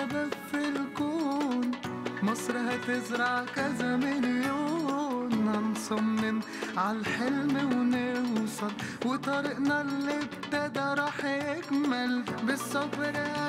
سبب في الكون مصر هتزرع كذا مليون هنصمم عالحلم ونوصل وطريقنا اللي ابتدى راح يكمل بالصبر يا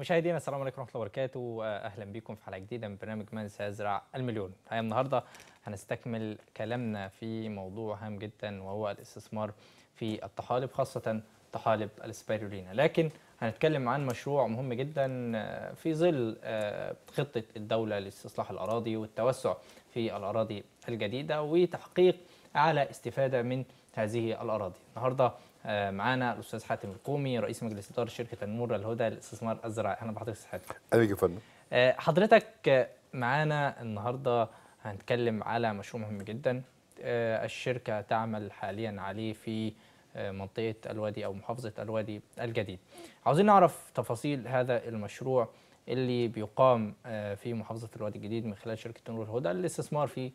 مشاهدينا السلام عليكم ورحمه الله وبركاته اهلا بكم في حلقه جديده من برنامج من سيزرع المليون هيا النهارده هنستكمل كلامنا في موضوع هام جدا وهو الاستثمار في الطحالب خاصه طحالب السبيرولينا لكن هنتكلم عن مشروع مهم جدا آه، في ظل آه، خطه الدوله لاستصلاح الاراضي والتوسع في الاراضي الجديده وتحقيق اعلى استفاده من هذه الاراضي النهارده آه، معانا الاستاذ حاتم القومي رئيس مجلس اداره شركه النور الهدى للاستثمار الزراعي اهلا بحضرتك استاذ حاتم اهلا يا فندم آه، حضرتك معانا النهارده هنتكلم على مشروع مهم جدا آه، الشركه تعمل حاليا عليه في منطقه الوادي او محافظه الوادي الجديد عاوزين نعرف تفاصيل هذا المشروع اللي بيقام في محافظه الوادي الجديد من خلال شركه النور الهدى للاستثمار في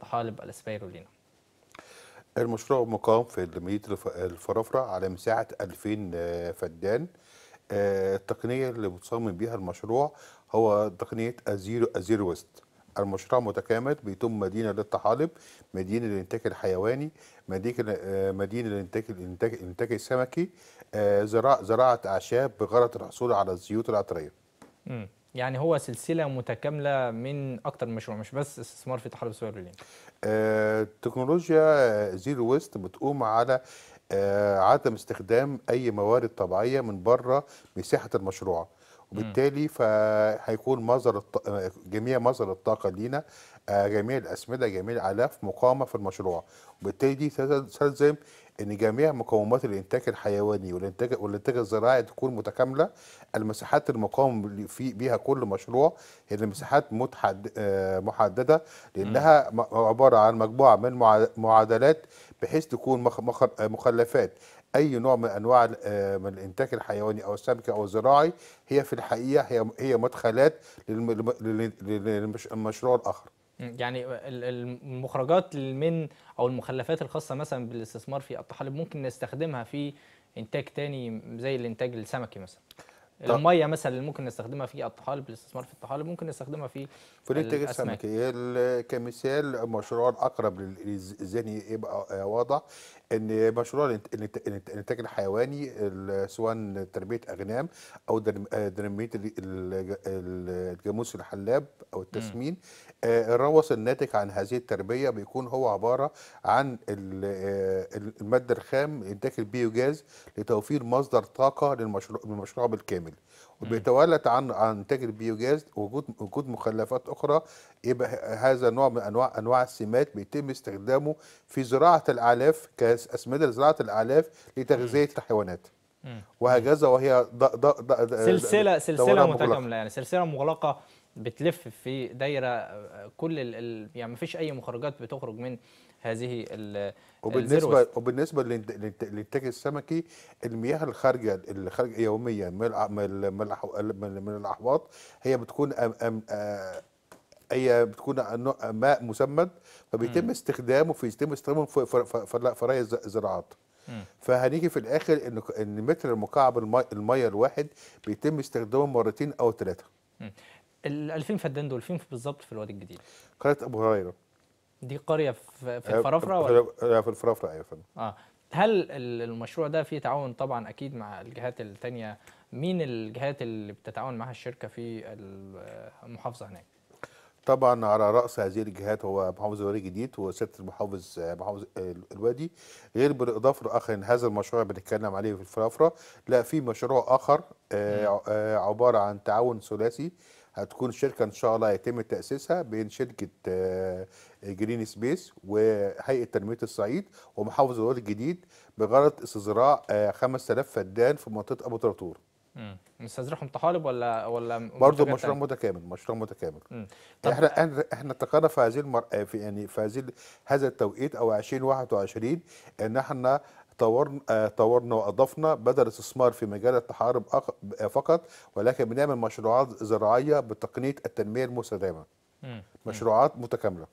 طحالب الاسبيرولينا المشروع مقام في مدينة الفرافرة على مساحة 2000 آه، فدان آه، التقنية اللي بتصمم بيها المشروع هو تقنية أزيرو أزيرو ويست المشروع متكامل بيتم مدينة للطحالب مدينة للإنتاج الحيواني مدينة آه، للإنتاج الإنتاج الإنتاج السمكي زراعة أعشاب بغرض الحصول على الزيوت العطرية. يعني هو سلسله متكامله من اكتر من مشروع مش بس استثمار في تحالف سوبر برلين آه، تكنولوجيا آه، زيرو ويست بتقوم على آه، عدم استخدام اي موارد طبيعيه من بره مساحه المشروع وبالتالي فهيكون مصدر الط... جميع مصدر الطاقه لينا جميع الاسمده جميع الالاف مقامه في المشروع وبالتالي دي تلزم ان جميع مقومات الانتاج الحيواني والانتاج والانتاج الزراعي تكون متكامله المساحات المقام في بيها كل مشروع هي المساحات متحد آه، محدده لانها عباره عن مجموعه من معادلات بحيث تكون مخلفات اي نوع من انواع آه، من الانتاج الحيواني او السمكي او الزراعي هي في الحقيقه هي هي مدخلات للمشروع الاخر يعني المخرجات من او المخلفات الخاصه مثلا بالاستثمار في الطحالب ممكن نستخدمها في انتاج تاني زي الانتاج السمكي مثلا الميه مثلا اللي ممكن نستخدمها في الطحالب الاستثمار في الطحالب ممكن نستخدمها في في الانتاج السمكي كمثال مشروع اقرب للذهن يبقى واضح ان مشروع الانتاج الحيواني سواء تربيه اغنام او تنميه الجاموس الحلاب او التسمين آه، الروث الناتج عن هذه التربيه بيكون هو عباره عن آه، الماده الخام انتاج البيوجاز لتوفير مصدر طاقه للمشروع بالكامل وبيتولى عن عن تاجر البيوجاز وجود وجود مخلفات اخرى يبقى هذا نوع من انواع انواع السمات بيتم استخدامه في زراعه الاعلاف كاسمده لزراعه الاعلاف لتغذيه الحيوانات وهكذا وهي دا دا دا سلسله سلسله متكامله يعني سلسله مغلقه بتلف في دايره آه، كل يعني ما فيش اي مخرجات بتخرج من هذه وبالنسبه وبالنسبه للانتاج السمكي المياه الخارجه اللي خارجه يوميا من الاحواض هي بتكون أم أم آه، هي بتكون ماء مسمد فبيتم استخدامه في يتم استخدامه في فراي الزراعات فهنيجي في الاخر ان ان متر مكعب الميه الواحد بيتم استخدامه مرتين او ثلاثه ال 2000 فدان دول فين بالظبط في الوادي الجديد؟ قناه ابو هريره دي قريه في الفرافره ولا في الفرافره ايوه فندم اه هل المشروع ده فيه تعاون طبعا اكيد مع الجهات الثانيه مين الجهات اللي بتتعاون معها الشركه في المحافظه هناك طبعا على راس هذه الجهات هو محافظ الوادي الجديد وسياده المحافظ محافظ الوادي غير بالاضافه لاخر ان هذا المشروع اللي بنتكلم عليه في الفرافره لا في مشروع اخر آه، آه، عباره عن تعاون ثلاثي هتكون شركه ان شاء الله هيتم تاسيسها بين شركه جرين آه، سبيس وهيئه تنميه الصعيد ومحافظ الوادي الجديد بغرض استزراع 5000 آه، فدان في منطقه ابو طرطور. امم مستزرعهم طحالب ولا ولا برضه مشروع متكامل مشروع متكامل احنا احنا اتفقنا في هذه المر... في يعني في هذه هذا التوقيت او 2021 ان احنا طورنا آه، طورنا واضفنا بدل الاستثمار في مجال التحارب فقط ولكن بنعمل مشروعات زراعيه بتقنيه التنميه المستدامه مشروعات متكامله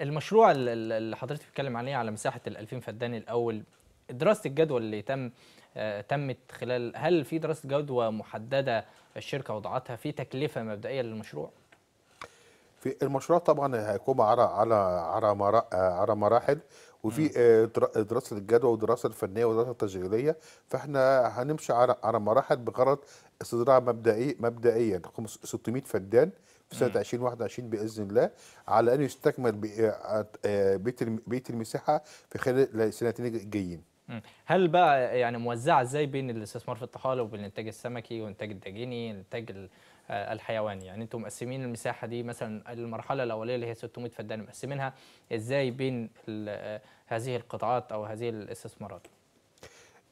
المشروع اللي حضرتك بتتكلم عليه على مساحه ال 2000 فدان الاول دراسه الجدوى اللي تم آه، تمت خلال هل في دراسه جدوى محدده الشركه وضعتها في تكلفه مبدئيه للمشروع؟ في المشروع طبعا هيكون على على على آه، مراحل وفي آه، دراسه الجدوى والدراسه الفنيه والدراسه التشغيليه فاحنا هنمشي على على مراحل بغرض استزراع مبدئي مبدئيا 600 فدان في سنه 2021 باذن الله على ان يستكمل بقيه آه، آه، المساحه في خلال السنتين الجايين. هل بقى يعني موزعه ازاي بين الاستثمار في الطحالب وبين الانتاج السمكي وانتاج الدجيني، انتاج آه، الحيواني يعني انتم مقسمين المساحه دي مثلا المرحله الاوليه اللي هي 600 فدان مقسمينها ازاي بين آه، هذه القطاعات او هذه الاستثمارات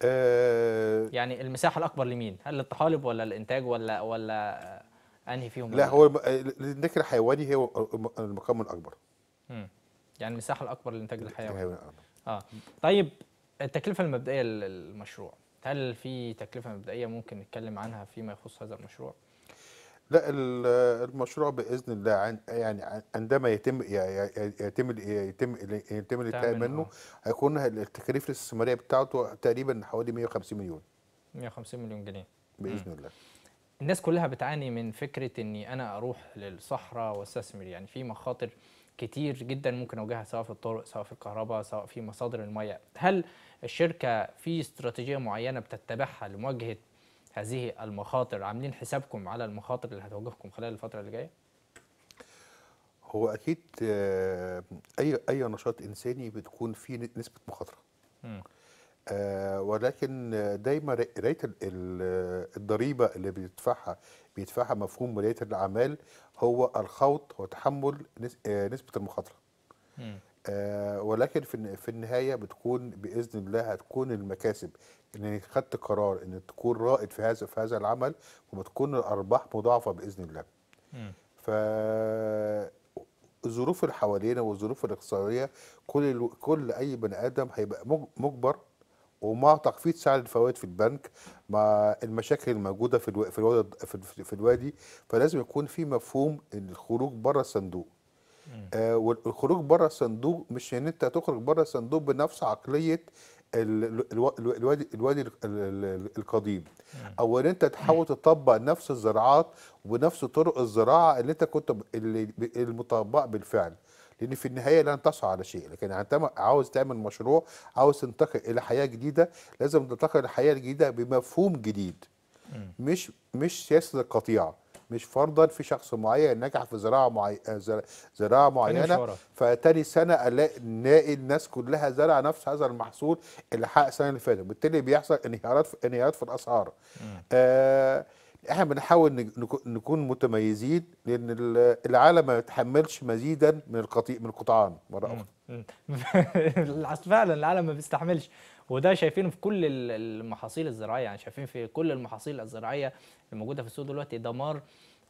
أه يعني المساحه الاكبر لمين هل للطحالب ولا الانتاج ولا ولا آه، انهي فيهم لا هو الانتاج الحيواني هي المقام الاكبر امم يعني المساحه الاكبر للانتاج الحيواني اه طيب التكلفه المبدئيه للمشروع هل في تكلفه مبدئيه ممكن نتكلم عنها فيما يخص هذا المشروع لا المشروع باذن الله عن يعني عندما يتم يتم يتم يتم الانتهاء منه آه. هيكون التكاليف الاستثماريه بتاعته تقريبا حوالي 150 مليون 150 مليون جنيه باذن الله الناس كلها بتعاني من فكره اني انا اروح للصحراء واستثمر يعني في مخاطر كتير جدا ممكن اواجهها سواء في الطرق سواء في الكهرباء سواء في مصادر المياه هل الشركه في استراتيجيه معينه بتتبعها لمواجهه هذه المخاطر عاملين حسابكم على المخاطر اللي هتواجهكم خلال الفتره اللي جايه هو اكيد آه، اي اي نشاط انساني بتكون فيه نسبه مخاطره آه ولكن دايما قرايه الضريبه اللي بيدفعها بيدفعها مفهوم ولايه الاعمال هو الخوض وتحمل آه، نسبه المخاطره آه، ولكن في في النهايه بتكون باذن الله هتكون المكاسب ان خدت قرار ان تكون رائد في هذا في هذا العمل وبتكون الارباح مضاعفه باذن الله. ف الظروف اللي حوالينا والظروف الاقتصاديه كل ال... كل اي بني ادم هيبقى مجبر ومع تخفيض سعر الفوائد في البنك مع المشاكل الموجوده في الو... في الو... في الوادي فلازم يكون في مفهوم الخروج بره الصندوق آه والخروج بره الصندوق مش ان انت تخرج بره الصندوق بنفس عقليه الوادي الوادي القديم او ان انت تحاول تطبق نفس الزراعات ونفس طرق الزراعه اللي انت كنت المطبقه بالفعل لان في النهايه لن تصل على شيء لكن انت عاوز تعمل مشروع عاوز تنتقل الى حياه جديده لازم تنتقل الحياه الجديده بمفهوم جديد مش مش سياسه القطيعه مش فرضا في شخص معين نجح في زراعه معي... زراعه معينه فتاني سنه الاقي نلاقي الناس كلها زرع نفس هذا المحصول اللي حقق السنه اللي فاتت وبالتالي بيحصل انهيارات في انهيارات في الاسعار آه احنا بنحاول نكون متميزين لان العالم ما يتحملش مزيدا من القطيع من القطعان مره اخرى فعلا العالم ما بيستحملش وده شايفينه في كل المحاصيل الزراعيه يعني شايفين في كل المحاصيل الزراعيه الموجوده في السوق دلوقتي دمار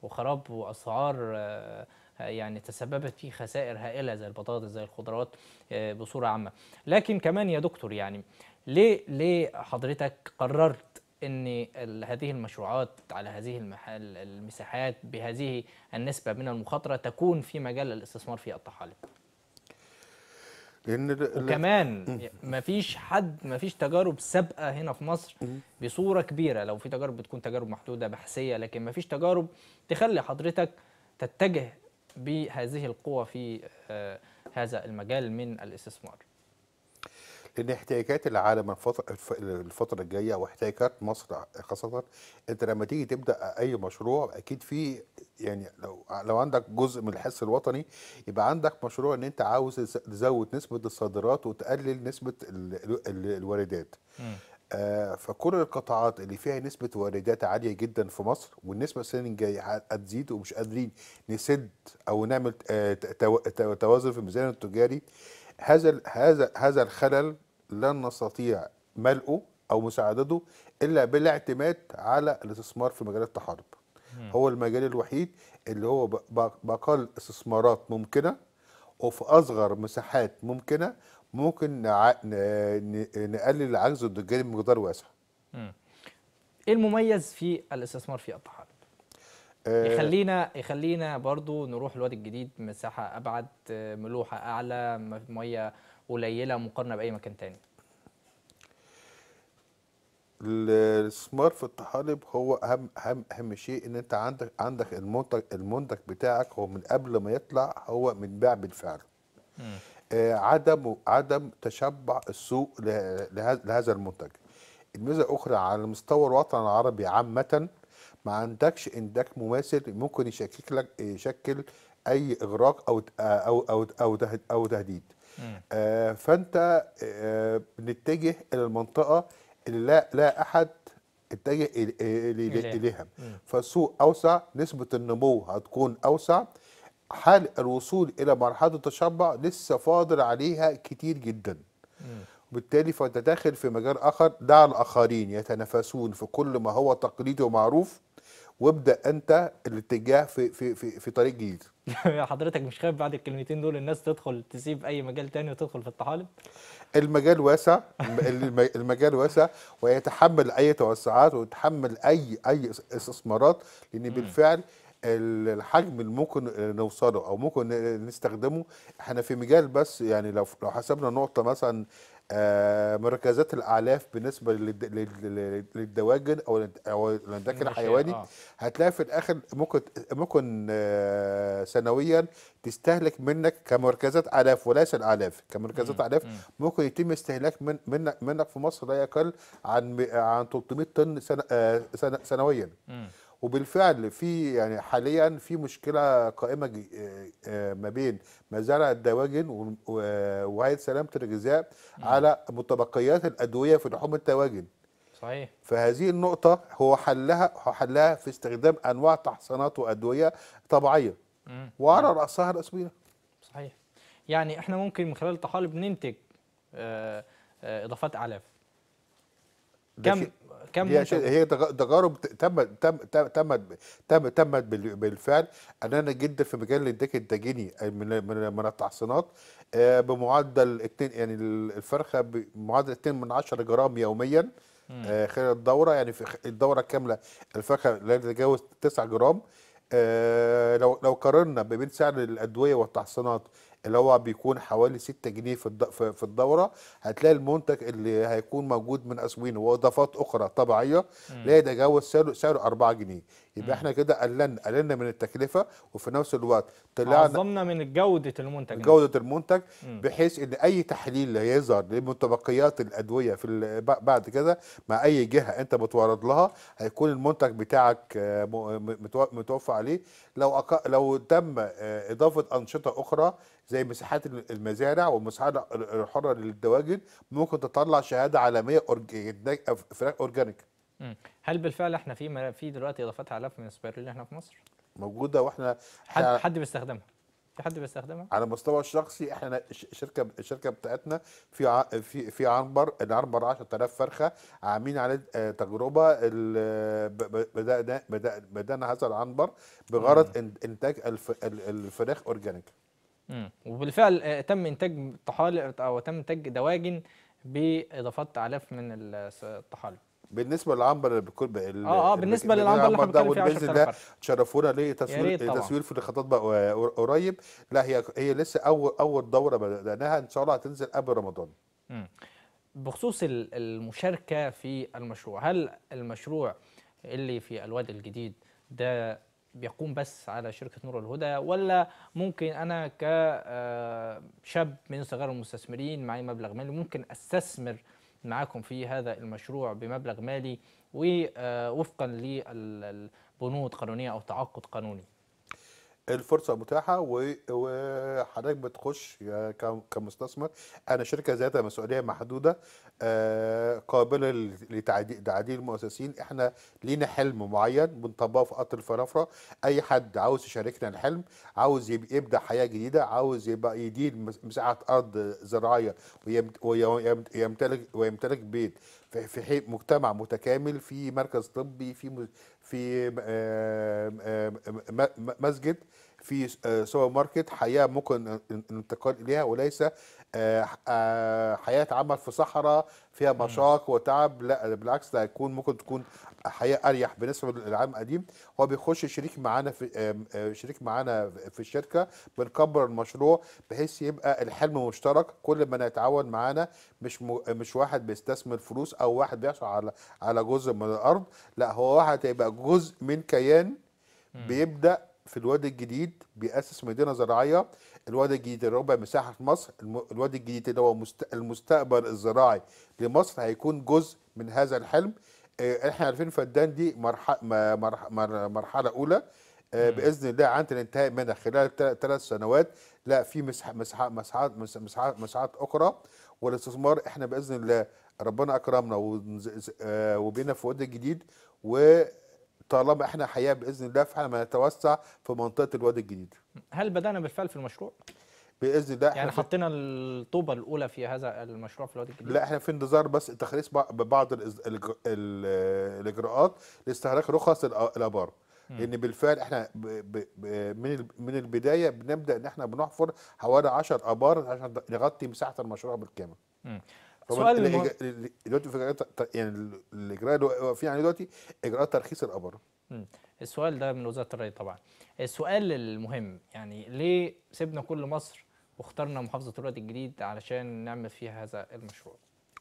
وخراب واسعار آه، يعني تسببت في خسائر هائله زي البطاطس زي الخضروات آه، بصوره عامه لكن كمان يا دكتور يعني ليه ليه حضرتك قررت ان هذه المشروعات على هذه المساحات بهذه النسبه من المخاطره تكون في مجال الاستثمار في الطحالب لان وكمان مفيش حد مفيش تجارب سابقه هنا في مصر بصوره كبيره لو في تجارب بتكون تجارب محدوده بحثيه لكن مفيش تجارب تخلي حضرتك تتجه بهذه القوه في آه، هذا المجال من الاستثمار لان احتياجات العالم الفتره الجايه واحتياجات مصر خاصه انت لما تيجي تبدا اي مشروع اكيد في يعني لو لو عندك جزء من الحس الوطني يبقى عندك مشروع ان انت عاوز تزود نسبه الصادرات وتقلل نسبه الواردات آه فكل القطاعات اللي فيها نسبة واردات عالية جدا في مصر والنسبة السنة الجاية هتزيد ومش قادرين نسد أو نعمل آه توازن في الميزان التجاري هذا هذا هذا الخلل لن نستطيع ملئه او مساعدته الا بالاعتماد على الاستثمار في مجال التحارب هو المجال الوحيد اللي هو باقل استثمارات ممكنه وفي اصغر مساحات ممكنه ممكن نقلل العجز التجاري بمقدار واسع ايه المميز في الاستثمار في التحارب؟ آه، يخلينا يخلينا برضو نروح الوادي الجديد مساحه ابعد ملوحه اعلى ميه قليله مقارنه باي مكان تاني الاستثمار في الطحالب هو اهم اهم اهم شيء ان انت عندك عندك المنتج المنتج بتاعك هو من قبل ما يطلع هو متباع بالفعل آه عدم عدم تشبع السوق لهذا المنتج الميزه الاخرى على مستوى الوطن العربي عامه ما عندكش انتاج مماثل ممكن يشكك لك يشكل اي اغراق او او او او, أو تهديد آه فانت آه بنتجه الى المنطقه اللي لا لا احد اتجه اليها فالسوق اوسع نسبه النمو هتكون اوسع حال الوصول الى مرحله التشبع لسه فاضل عليها كتير جدا وبالتالي فانت داخل في مجال اخر دع الاخرين يتنافسون في كل ما هو تقليدي ومعروف وابدا انت الاتجاه في في في, في طريق جديد حضرتك مش خايف بعد الكلمتين دول الناس تدخل تسيب اي مجال تاني وتدخل في الطحالب المجال واسع المجال واسع ويتحمل اي توسعات ويتحمل اي اي استثمارات لان بالفعل الحجم اللي ممكن نوصله او ممكن نستخدمه احنا في مجال بس يعني لو لو حسبنا نقطه مثلا آه، مركزات الاعلاف بالنسبه للدواجن او او الحيواني آه. هتلاقي في الاخر ممكن ممكن آه، سنويا تستهلك منك كمركزات اعلاف وليس الاعلاف كمركزات اعلاف ممكن يتم استهلاك من منك منك في مصر لا يقل عن عن 300 طن سنويا وبالفعل في يعني حاليا في مشكله قائمه آه، آه، ما بين مزارع الدواجن وهيئه سلامه الغذاء على متبقيات الادويه في لحوم الدواجن صحيح فهذه النقطه هو حلها هو حلها في استخدام انواع تحصينات وادويه طبيعيه وعلى راسها الاسبينا صحيح يعني احنا ممكن من خلال الطحالب ننتج آه، اضافات اعلاف كم كم هي, هي تجارب تمت تم تمت تم تمت بالفعل انا جدا في مجال الانتاج الدجيني آه، من من التحصينات آه، بمعدل 2 يعني الفرخه بمعدل 2 من 10 جرام يوميا آه، خلال الدوره يعني في الدوره كامله الفرخه لا تتجاوز 9 جرام لو لو قارنا ما بين سعر الادويه والتحصينات اللي هو بيكون حوالي 6 جنيه في في الدوره هتلاقي المنتج اللي هيكون موجود من اسوين واضافات اخرى طبيعيه لا يتجاوز سعره سعره 4 جنيه يبقى احنا كده قللنا قللنا من التكلفه وفي نفس الوقت طلعنا عظمنا من جوده المنتج جوده المنتج بحيث ان اي تحليل هيظهر لمتبقيات الادويه في بعد كده مع اي جهه انت بتورد لها هيكون المنتج بتاعك آه، متوفر عليه لو لو تم آه، اضافه انشطه اخرى زي مساحات المزارع والمساحات الحره للدواجن ممكن تطلع شهاده عالميه فراخ اورجانيك هل بالفعل احنا في في دلوقتي اضافات علف من السبايرلي احنا في مصر موجوده واحنا حد حد بيستخدمها في حد بيستخدمها على المستوى الشخصي احنا شركه الشركه بتاعتنا في في في عنبر العنبر 10000 فرخه عاملين عليه آه، تجربه بدانا بدانا هذا العنبر بغرض انتاج الفراخ اورجانيك وبالفعل آه، تم انتاج طحالب او تم انتاج دواجن باضافات الاف من الطحالب بالنسبه للعنبر اللي بكل اه اه بالنسبه للعنبر اللي احنا بنتكلم فيه 10000 ده تشرفونا ليه تصوير تصوير في الخطاط بقى آه، قريب لا هي هي لسه اول اول دوره بداناها ان شاء الله هتنزل قبل رمضان مم. بخصوص المشاركه في المشروع هل المشروع اللي في الوادي الجديد ده بيقوم بس على شركه نور الهدى ولا ممكن انا كشاب آه، من صغار المستثمرين معي مبلغ مالي ممكن استثمر معاكم في هذا المشروع بمبلغ مالي ووفقا آه، للبنود قانونيه او تعاقد قانوني الفرصه متاحه وحضرتك بتخش كمستثمر انا شركه ذات مسؤوليه محدوده آه، قابله لتعديل المؤسسين احنا لينا حلم معين بنطبقه في قطر الفرافره اي حد عاوز يشاركنا الحلم عاوز يبدا حياه جديده عاوز يبقى يدير مساحه ارض زراعيه ويمتلك ويمتلك بيت في مجتمع متكامل في مركز طبي في في آه، آه، مسجد في آه، سوبر ماركت حياه ممكن الانتقال اليها وليس آه، آه، حياه عمل في صحراء فيها مشاق وتعب لا بالعكس ده هيكون ممكن تكون حياه اريح بالنسبه للعام القديم هو بيخش شريك معانا في شريك معانا في الشركه بنكبر المشروع بحيث يبقى الحلم مشترك كل من نتعاون معانا مش مش واحد بيستثمر فلوس او واحد بيحصل على على جزء من الارض لا هو واحد هيبقى جزء من كيان بيبدا في الوادي الجديد بيأسس مدينه زراعيه الوادي الجديد ربع مساحه مصر الوادي الجديد اللي هو المستقبل الزراعي لمصر هيكون جزء من هذا الحلم آه، احنا عارفين فدان دي مرحله مرحله, اولى آه، باذن الله عند الانتهاء منها خلال ثلاث سنوات لا في مساحات مساحات مساحات اخرى والاستثمار احنا باذن الله ربنا اكرمنا آه، وبينا في وادي جديد و طالما احنا حياه باذن الله فاحنا هنتوسع في منطقه الوادي الجديد. هل بدانا بالفعل في المشروع؟ باذن الله يعني حطينا الطوبه الاولى في هذا المشروع في الوادي الجديد لا احنا في انتظار بس تخليص ببعض الاجراءات لاستهلاك رخص الابار لان بالفعل احنا من من البدايه بنبدا ان احنا بنحفر حوالي 10 ابار عشان نغطي مساحه المشروع بالكامل. طبعا سؤال دلوقتي في اجراءات يعني الاجراء اللي واقفين يعني عليه دلوقتي اجراءات ترخيص الابار السؤال ده من وزاره الري طبعا السؤال المهم يعني ليه سيبنا كل مصر واخترنا محافظه الوادي الجديد علشان نعمل فيها هذا المشروع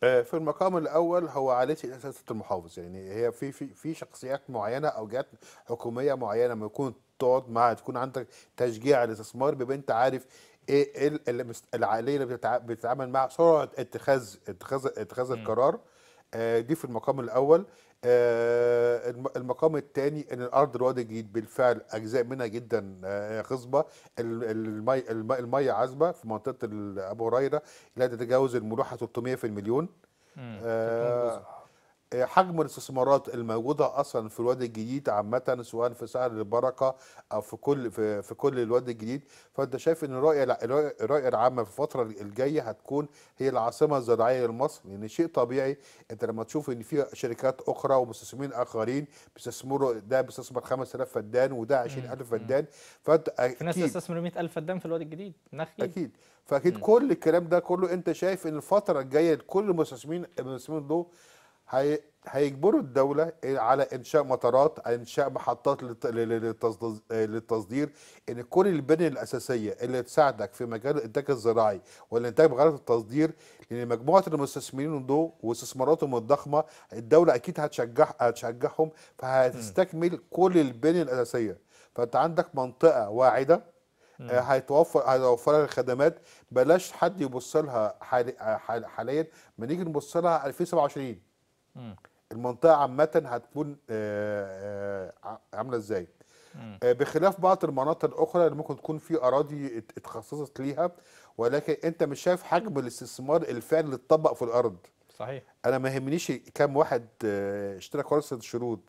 آه، في المقام الاول هو عاليه اساسه المحافظ يعني هي في في في شخصيات معينه او جهات حكوميه معينه لما يكون تقعد معها تكون عندك تشجيع الاستثمار بيبقى انت عارف ايه, إيه العقليه اللي بتتعامل مع سرعه اتخاذ اتخاذ اتخاذ القرار دي آه، في المقام الاول آه، المقام الثاني ان الارض الوادي الجديد بالفعل اجزاء منها جدا آه، خصبه المي الميه عذبه في منطقه ابو هريره لا تتجاوز الملوحه 300 في المليون حجم الاستثمارات الموجوده اصلا في الوادي الجديد عامه سواء في سعر البركه او في كل في, في كل الوادي الجديد فانت شايف ان الرؤيه الرؤيه العامه في الفتره الجايه هتكون هي العاصمه الزراعيه لمصر لان يعني شيء طبيعي انت لما تشوف ان في شركات اخرى ومستثمرين اخرين بيستثمروا ده بيستثمر 5000 فدان وده 20000 فدان فانت اكيد في ناس بتستثمر 100000 فدان في الوادي الجديد نخيل اكيد فاكيد كل الكلام ده كله انت شايف ان الفتره الجايه كل المستثمرين المستثمرين دول هي... هيجبروا الدولة على إنشاء مطارات إنشاء محطات للتصدير إن كل البنية الأساسية اللي تساعدك في مجال الإنتاج الزراعي والإنتاج بغرض التصدير لأن مجموعة المستثمرين دول واستثماراتهم الضخمة الدولة أكيد هتشجع هتشجعهم فهتستكمل كل البنية الأساسية فأنت عندك منطقة واعدة آه، هيتوفر هيتوفر الخدمات بلاش حد يبص لها آه، حاليا ما نيجي نبص لها 2027 المنطقه عامه هتكون آه، آه، عامله ازاي آه، بخلاف بعض المناطق الاخرى اللي ممكن تكون في اراضي اتخصصت ليها ولكن انت مش شايف حجم الاستثمار الفعلي اللي اتطبق في الارض صحيح انا ما يهمنيش كام واحد اشترى كورسة الشروط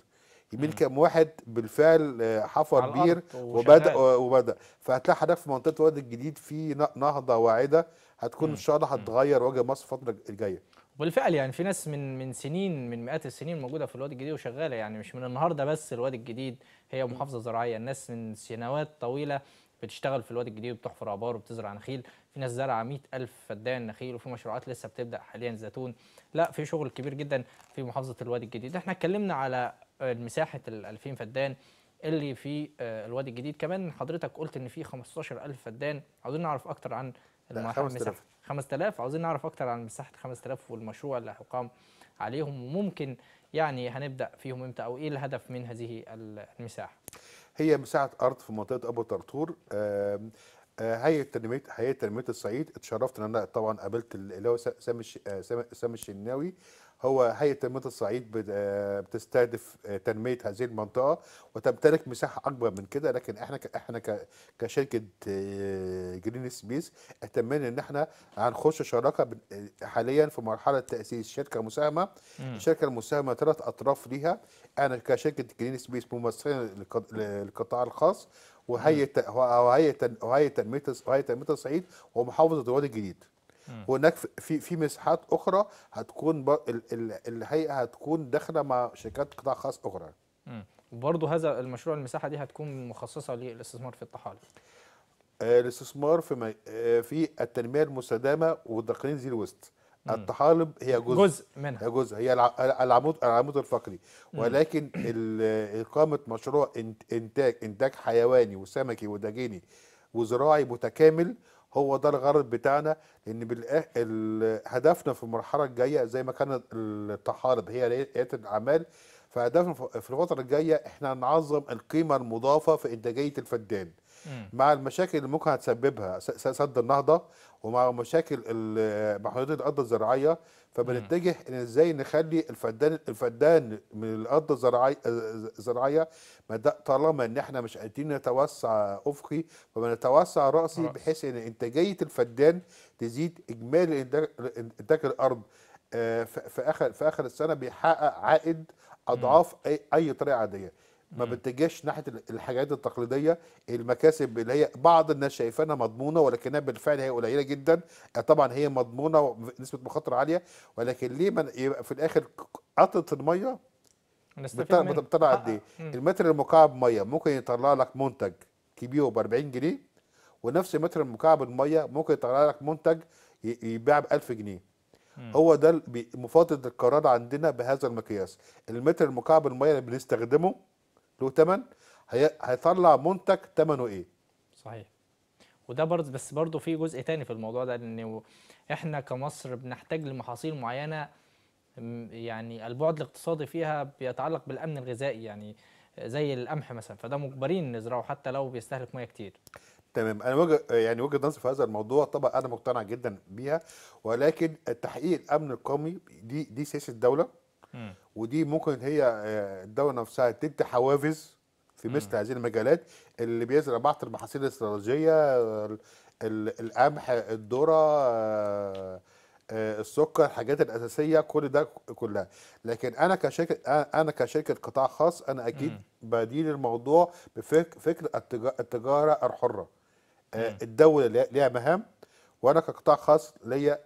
يمين كام واحد بالفعل حفر بير وبدا وبدا فهتلاقي حضرتك في منطقه وادي الجديد في نهضه واعده هتكون ان شاء الله هتغير وجه مصر الفتره الجايه وبالفعل يعني في ناس من من سنين من مئات السنين موجوده في الوادي الجديد وشغاله يعني مش من النهارده بس الوادي الجديد هي محافظه زراعيه الناس من سنوات طويله بتشتغل في الوادي الجديد وبتحفر ابار وبتزرع نخيل في ناس زرع 100000 فدان نخيل وفي مشروعات لسه بتبدا حاليا زيتون لا في شغل كبير جدا في محافظه الوادي الجديد احنا اتكلمنا على آه، مساحه ال 2000 فدان اللي في آه، الوادي الجديد كمان حضرتك قلت ان في 15000 فدان عاوزين نعرف اكتر عن المساحه 5000 عاوزين نعرف اكتر عن مساحه 5000 والمشروع اللي هيقام عليهم وممكن يعني هنبدا فيهم امتى او ايه الهدف من هذه المساحه هي مساحه ارض في منطقه ابو طرطور آه، هيئه تنميه هيئه تنميه الصعيد اتشرفت ان انا طبعا قابلت اللي هو آه، سامي سامي الشناوي هو هيئه تنميه الصعيد آه، بتستهدف آه، تنميه هذه المنطقه وتمتلك مساحه اكبر من كده لكن احنا احنا كشركه جرين آه، سبيس اهتمينا ان احنا هنخش شراكه حاليا في مرحله تاسيس شركه مساهمه الشركه المساهمه ثلاث اطراف ليها انا كشركه جرين سبيس ممثلين للقطاع الخاص وهيئه وهيئه وهيئه تنميه وهيئه تنميه الصعيد ومحافظه الوادي الجديد هناك في في مساحات اخرى هتكون ب... ال... ال... الهيئه هتكون داخله مع شركات قطاع خاص اخرى وبرضه هذا المشروع المساحه دي هتكون مخصصه للاستثمار في الطحالب آه، الاستثمار في مي... آه، في التنميه المستدامه والتقنيه زي الوسط. الطحالب هي جزء, جزء منها هي جزء هي العمود العمود الفقري ولكن اقامه مشروع انتاج انتاج حيواني وسمكي ودجيني وزراعي متكامل هو ده الغرض بتاعنا لان هدفنا في المرحله الجايه زي ما كانت التحارب هي رياده الاعمال فهدفنا في الفتره الجايه احنا نعظم القيمه المضافه في انتاجيه الفدان مع المشاكل اللي ممكن هتسببها سد النهضه ومع مشاكل محلولات الارض الزراعيه فبنتجه ان ازاي نخلي الفدان الفدان من الارض الزراعيه طالما ان احنا مش قادرين نتوسع افقي فبنتوسع راسي بحيث ان انتاجيه الفدان تزيد اجمالي انتاج الارض آه، في اخر في اخر السنه بيحقق عائد اضعاف اي اي طريقه عاديه ما بتجيش ناحيه الحاجات التقليديه المكاسب اللي هي بعض الناس شايفانها مضمونه ولكنها بالفعل هي قليله جدا آه، طبعا هي مضمونه ونسبه مخاطره عاليه ولكن ليه من يبقى في الاخر قطره الميه بتطلع قد ايه؟ المتر المكعب ميه ممكن يطلع لك منتج كبير ب 40 جنيه ونفس المتر المكعب الميه ممكن يطلع لك منتج يباع ب 1000 جنيه هو ده مفاضله القرار عندنا بهذا المقياس المتر المكعب الميه اللي بنستخدمه له ثمن هيطلع منتج ثمنه ايه صحيح وده برضه بس برضه في جزء تاني في الموضوع ده ان احنا كمصر بنحتاج لمحاصيل معينه يعني البعد الاقتصادي فيها بيتعلق بالامن الغذائي يعني زي القمح مثلا فده مجبرين نزرعه حتى لو بيستهلك ميه كتير تمام انا وجه يعني وجهه نظري في هذا الموضوع طبعا انا مقتنع جدا بيها ولكن تحقيق الامن القومي دي دي سياسه الدوله ودي ممكن هي آه، الدوله نفسها تدي حوافز في مثل هذه المجالات اللي بيزرع بعض المحاصيل الاستراتيجيه القمح الذره آه، آه، السكر الحاجات الاساسيه كل ده كلها لكن انا كشركه انا كشركه قطاع خاص انا اكيد بديل الموضوع بفكر التجاره الحره الدوله ليها مهام وانا كقطاع خاص ليا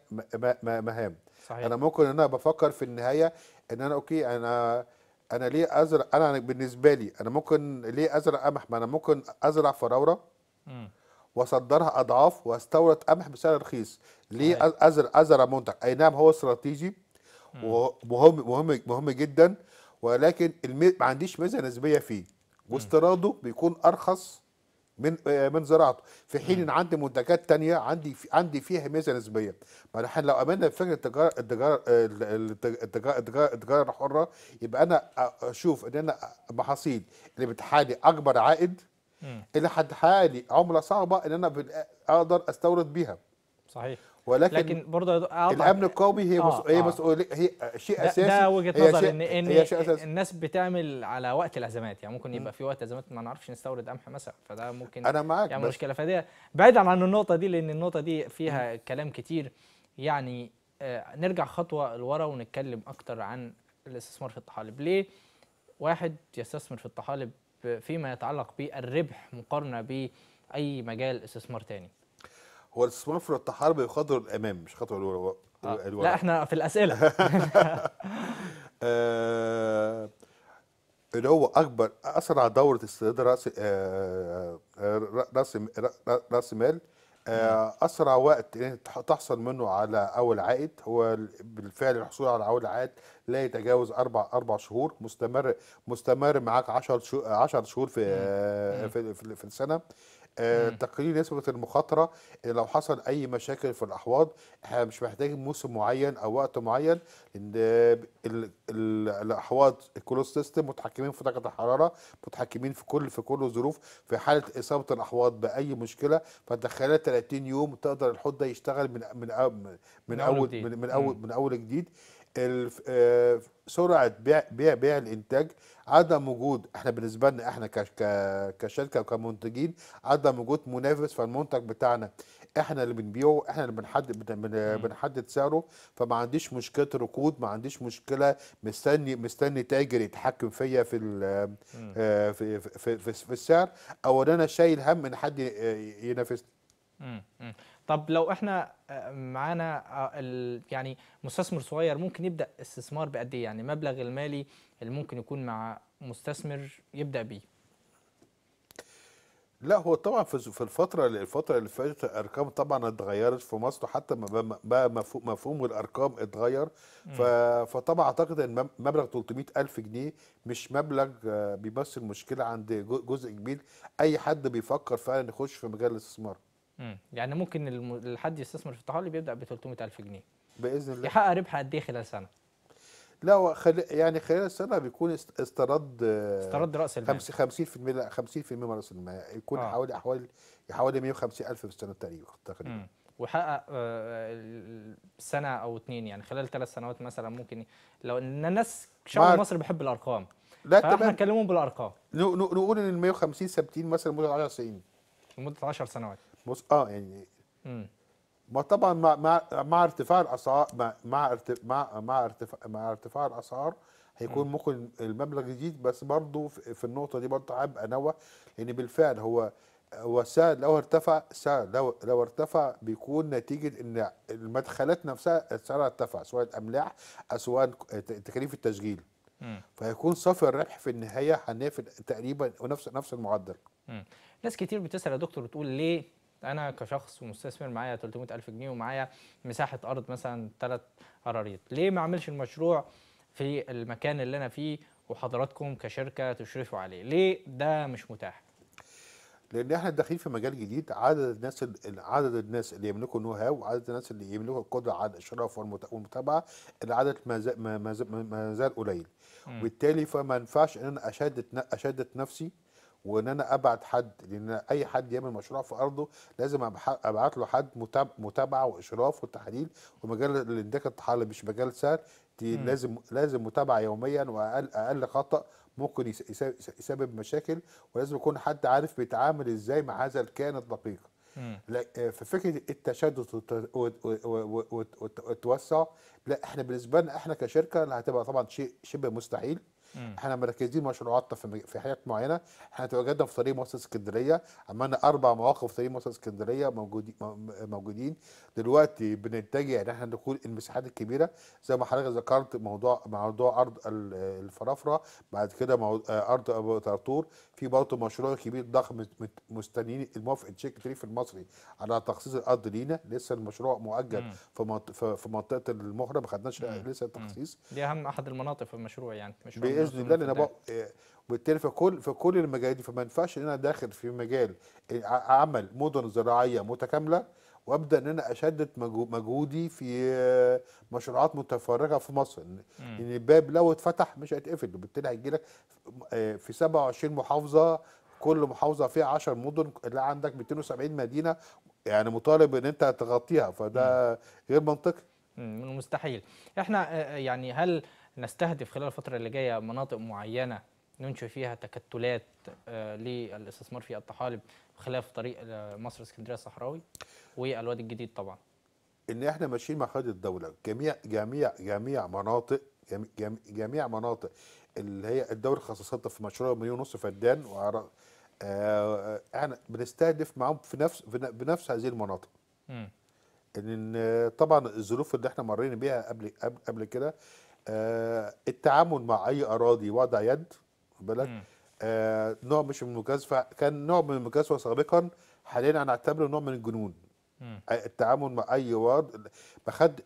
مهام صحيح. انا ممكن ان انا بفكر في النهايه ان انا اوكي انا انا ليه ازرع انا بالنسبه لي انا ممكن ليه ازرع قمح ما انا ممكن ازرع فراوره واصدرها اضعاف واستورد قمح بسعر رخيص ليه ازرع ازرع منتج اي نعم هو استراتيجي ومهم مهم مهم جدا ولكن ما عنديش ميزه نسبيه فيه واستيراده بيكون ارخص من آه، من زراعته في حين ان عندي منتجات تانية عندي في عندي فيها ميزه نسبيه ما احنا لو امنا فكره التجاره التجاره التجاره التجاره, التجارة الحره يبقى انا اشوف ان انا محاصيل اللي بتحالي اكبر عائد اللي هتحالي عمله صعبه ان انا اقدر استورد بيها صحيح ولكن لكن برضه الامن القومي هي آه هي آه. مسؤوليه هي شيء ده اساسي ده وجهه نظر ان ان الناس بتعمل على وقت الازمات يعني ممكن يبقى في وقت ازمات ما نعرفش نستورد قمح مثلا فده ممكن انا معاك يعني مشكله فدي بعيدا عن النقطه دي لان النقطه دي فيها م. كلام كتير يعني آه نرجع خطوه لورا ونتكلم اكتر عن الاستثمار في الطحالب ليه واحد يستثمر في الطحالب فيما يتعلق بالربح مقارنه باي مجال استثمار تاني هو الاستثمار في التحارب بخطوه الامام مش خاطر الورا آه. لا احنا في الاسئله آه، اللي هو اكبر اسرع دوره استرداد راس آه، آه، راس راس مال اسرع وقت تحصل منه على اول عائد هو بالفعل الحصول على اول عائد لا يتجاوز اربع اربع شهور مستمر مستمر معاك 10 10 شهور في, في في السنه آه، تقرير نسبه المخاطره لو حصل اي مشاكل في الاحواض احنا مش محتاجين موسم معين او وقت معين لان الاحواض الكلوز سيستم متحكمين في درجه الحراره متحكمين في كل في كل الظروف في حاله اصابه الاحواض باي مشكله فانت خلال 30 يوم تقدر الحوض ده يشتغل من من من اول من اول من اول جديد آه، سرعه بيع بيع بيع الانتاج عدم وجود احنا بالنسبه لنا احنا كشركه وكمنتجين عدم وجود منافس في المنتج بتاعنا احنا اللي بنبيعه احنا اللي بنحدد بنحدد سعره فما عنديش مشكله ركود ما عنديش مشكله مستني مستني تاجر يتحكم فيا آه، في في, في في السعر او ان انا شايل هم ان حد آه، ينافسني طب لو احنا آه، معانا آه، يعني مستثمر صغير ممكن يبدا استثمار بقد ايه يعني مبلغ المالي اللي ممكن يكون مع مستثمر يبدا بيه لا هو طبعا في الفتره اللي الفتره اللي فاتت الارقام طبعا اتغيرت في مصر حتى بقى مفهوم الارقام اتغير فطبعا اعتقد ان مبلغ 300 الف جنيه مش مبلغ آه، بيمثل مشكله عند جزء كبير اي حد بيفكر فعلا يخش في مجال الاستثمار مم. يعني ممكن الحد يستثمر في التحول بيبدا ب 300000 جنيه باذن الله يحقق ربح قد ايه خلال سنه؟ لا خل... يعني خلال السنه بيكون استرد استرد راس المال 50 50% من راس المال يكون آه. حوالي حوالي حوالي 150000 في السنه تقريبا تقريبا وحقق آه، سنه او اثنين يعني خلال ثلاث سنوات مثلا ممكن لو ان الناس شعب مصر بيحب الارقام لا تمام احنا نكلمهم بالارقام نقول ان ال 150 ثابتين مثلا لمده 10 سنين لمده 10 سنوات بص اه يعني م. ما طبعا مع مع, ارتفاع الاسعار مع مع مع مع ارتفاع, مع ارتفاع الاسعار هيكون ممكن المبلغ جديد بس برضه في النقطه دي برضه حابب انوه لان بالفعل هو هو السعر لو ارتفع السعر لو لو ارتفع بيكون نتيجه ان المدخلات نفسها سعرها ارتفع سواء الاملاح او سواء تكاليف التشغيل مم. فهيكون صافي الربح في النهايه هنقفل تقريبا نفس نفس المعدل ناس كتير بتسال يا دكتور بتقول ليه انا كشخص مستثمر معايا 300000 جنيه ومعايا مساحه ارض مثلا ثلاث قراريط ليه ما اعملش المشروع في المكان اللي انا فيه وحضراتكم كشركه تشرفوا عليه ليه ده مش متاح لان احنا داخلين في مجال جديد عدد الناس عدد الناس اللي يملكوا النو هاو وعدد الناس اللي يملكوا القدره على الاشراف والمتابعه العدد ما زال ما زال قليل وبالتالي فما ينفعش ان انا اشدد اشدد نفسي وان انا ابعت حد لان اي حد يعمل مشروع في ارضه لازم ابعت له حد متابعه واشراف وتحليل ومجال الاندكه الطحالب مش مجال سهل دي مم. لازم لازم متابعه يوميا واقل اقل خطا ممكن يسبب مشاكل ولازم يكون حد عارف بيتعامل ازاي مع هذا الكائن الدقيق آه، ففكره التشدد والتوسع لا احنا بالنسبه لنا احنا كشركه هتبقى طبعا شيء شبه مستحيل احنا مركزين مشروعاتنا في في حاجات معينه احنا تواجدنا في طريق مصر اسكندريه عملنا اربع مواقف في طريق مصر اسكندريه موجودين موجودين دلوقتي بنتجه ان احنا ندخل المساحات الكبيره زي ما حضرتك ذكرت موضوع موضوع ارض الفرافره بعد كده آه، ارض ابو طرطور في برضه مشروع كبير ضخم مستنيين الموافقه شركه الريف المصري على تخصيص الارض لينا لسه المشروع مؤجل مم. في منطقه المهره ما خدناش لسه التخصيص دي اهم احد المناطق في المشروع يعني مشروع باذن الله لان انا آه، وبالتالي في كل في كل المجالات دي فما ينفعش ان انا داخل في مجال آه، عمل مدن زراعيه متكامله وابدا ان انا اشدد مجهودي في آه، مشروعات متفرغه في مصر ان يعني الباب لو اتفتح مش هيتقفل وبالتالي هيجي لك في 27 محافظه كل محافظه فيها 10 مدن اللي عندك 270 مدينه يعني مطالب ان انت تغطيها فده غير منطقي مستحيل احنا يعني هل نستهدف خلال الفترة اللي جاية مناطق معينة ننشئ فيها تكتلات آه، للاستثمار في الطحالب بخلاف طريق آه، مصر اسكندريه الصحراوي والوادي الجديد طبعا. ان احنا ماشيين مع خريطة الدوله جميع جميع جميع مناطق جميع, جميع مناطق اللي هي الدوله خصصتها في مشروع مليون ونص فدان آه، احنا بنستهدف معاهم في نفس بنفس هذه المناطق. م. ان طبعا الظروف اللي احنا مرينا بيها قبل قبل, قبل كده آه، التعامل مع اي اراضي وضع يد بالك آه، نوع مش من المكاسفه كان نوع من المكاسفه سابقا حاليا انا اعتبره نوع من الجنون آه، التعامل مع اي ما خد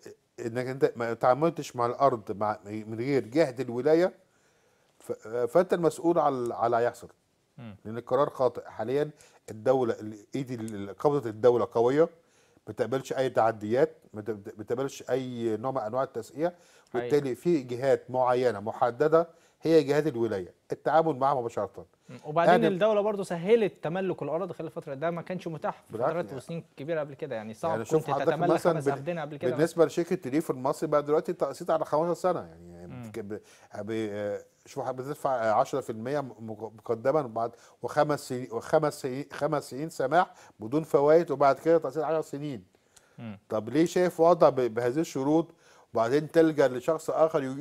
انك انت ما تعاملتش مع الارض مع من غير جهد الولايه فانت المسؤول على على يحصل لان القرار خاطئ حاليا الدوله ايدي قبضه الدوله قويه بتقبلش اي تعديات ما بتقبلش اي نوع من انواع التسقيع أيوة. وبالتالي في جهات معينه محدده هي جهات الولايه التعامل معها مباشره وبعدين يعني الدوله برضه سهلت تملك الاراضي خلال الفتره ده ما كانش متاح في فترات يعني وسنين كبيره قبل كده يعني صعب يعني كنت تتملك خمس اردين قبل كده بالنسبه لشركه تليف المصري بقى دلوقتي تقسيط على 15 سنه يعني شوف حضرتك بتدفع 10% مقدما بعد وخمس سنين وخمس سنين خمس سنين سماح بدون فوائد وبعد كده تقسيط 10 سنين. م. طب ليه شايف وضع بهذه الشروط وبعدين تلجا لشخص اخر